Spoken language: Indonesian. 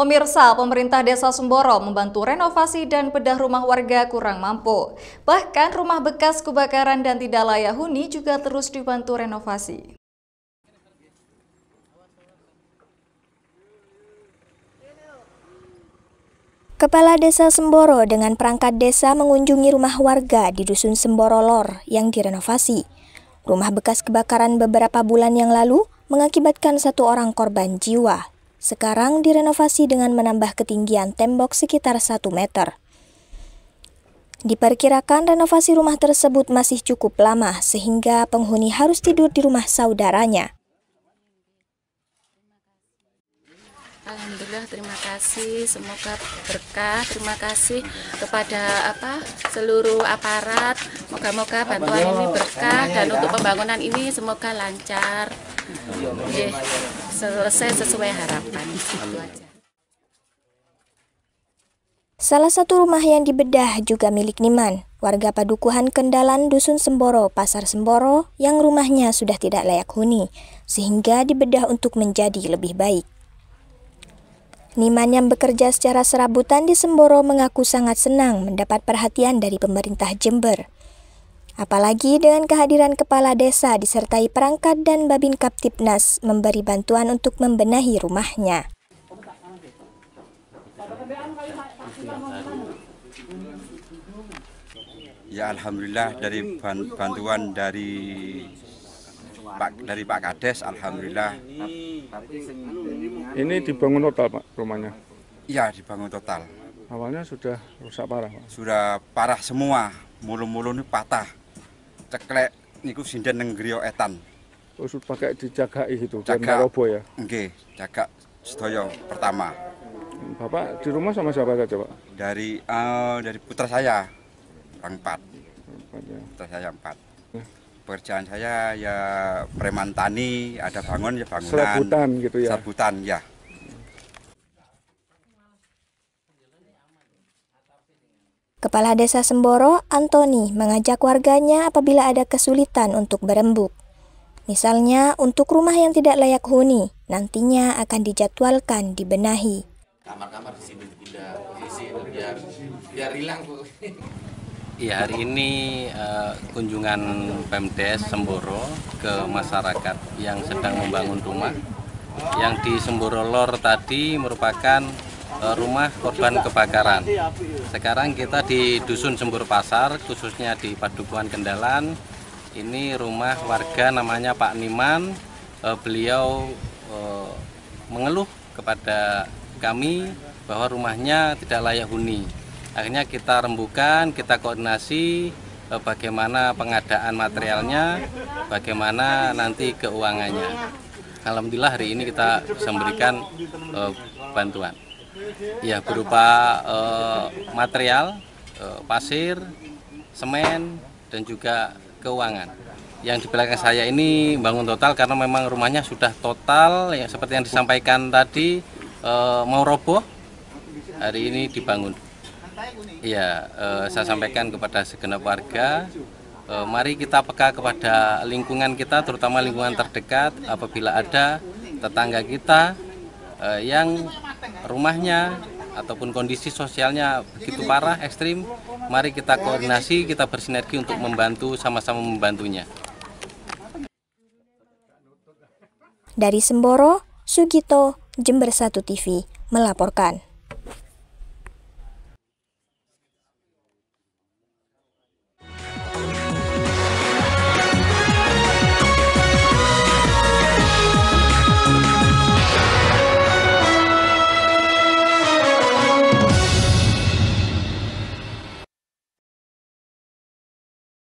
Pemirsa, pemerintah Desa Semboro membantu renovasi dan bedah rumah warga kurang mampu. Bahkan rumah bekas kebakaran dan tidak layak huni juga terus dibantu renovasi. Kepala Desa Semboro dengan perangkat desa mengunjungi rumah warga di Dusun Semboro Lor yang direnovasi. Rumah bekas kebakaran beberapa bulan yang lalu mengakibatkan satu orang korban jiwa sekarang direnovasi dengan menambah ketinggian tembok sekitar 1 meter. Diperkirakan renovasi rumah tersebut masih cukup lama sehingga penghuni harus tidur di rumah saudaranya. Alhamdulillah terima kasih semoga berkah terima kasih kepada apa seluruh aparat moga-moga bantuan ini berkah dan untuk pembangunan ini semoga lancar selesai sesuai harapan. Itu aja. Salah satu rumah yang dibedah juga milik Niman, warga Padukuhan Kendalan Dusun Semboro, Pasar Semboro, yang rumahnya sudah tidak layak huni, sehingga dibedah untuk menjadi lebih baik. Niman yang bekerja secara serabutan di Semboro mengaku sangat senang mendapat perhatian dari pemerintah Jember. Apalagi dengan kehadiran kepala desa disertai perangkat dan Babin Kaptipnas memberi bantuan untuk membenahi rumahnya. Ya alhamdulillah dari bantuan dari Pak dari Pak Kades alhamdulillah. Ini dibangun total Pak rumahnya? Iya dibangun total. Awalnya sudah rusak parah Pak. Sudah parah semua, mulu-mulu ini patah ceklek niku sinden neng griya etan. Terus oh, pakai dijagai itu jaga robo ya. Nggih, jaga sedaya pertama. Bapak di rumah sama siapa saja, Pak? Dari uh, dari putra saya. Orang empat. empat ya. Putra saya empat. Ya. Pekerjaan saya ya preman tani, ada bangun ya bangunan. Selebutan gitu ya. Selebutan ya. Kepala Desa Semboro, Antoni, mengajak warganya apabila ada kesulitan untuk berembuk. Misalnya, untuk rumah yang tidak layak huni, nantinya akan dijadwalkan dibenahi. Kamar-kamar di sini tidak posisi biar biar hilang, Ya, hari ini uh, kunjungan Pemdes Semboro ke masyarakat yang sedang membangun rumah. Yang di Semboro Lor tadi merupakan E, rumah korban kebakaran. Sekarang kita di Dusun Sembur Pasar, khususnya di Padukuan Kendalan. Ini rumah warga namanya Pak Niman. E, beliau e, mengeluh kepada kami bahwa rumahnya tidak layak huni. Akhirnya kita rembukan, kita koordinasi bagaimana pengadaan materialnya, bagaimana nanti keuangannya. Alhamdulillah hari ini kita bisa memberikan bantuan ya berupa eh, material eh, pasir, semen dan juga keuangan. Yang di belakang saya ini bangun total karena memang rumahnya sudah total ya seperti yang disampaikan tadi eh, mau roboh. Hari ini dibangun. Iya, eh, saya sampaikan kepada segenap warga eh, mari kita peka kepada lingkungan kita, terutama lingkungan terdekat. Apabila ada tetangga kita eh, yang rumahnya ataupun kondisi sosialnya begitu parah ekstrim mari kita koordinasi kita bersinergi untuk membantu sama-sama membantunya dari Semboro Sugito Jember 1 TV melaporkan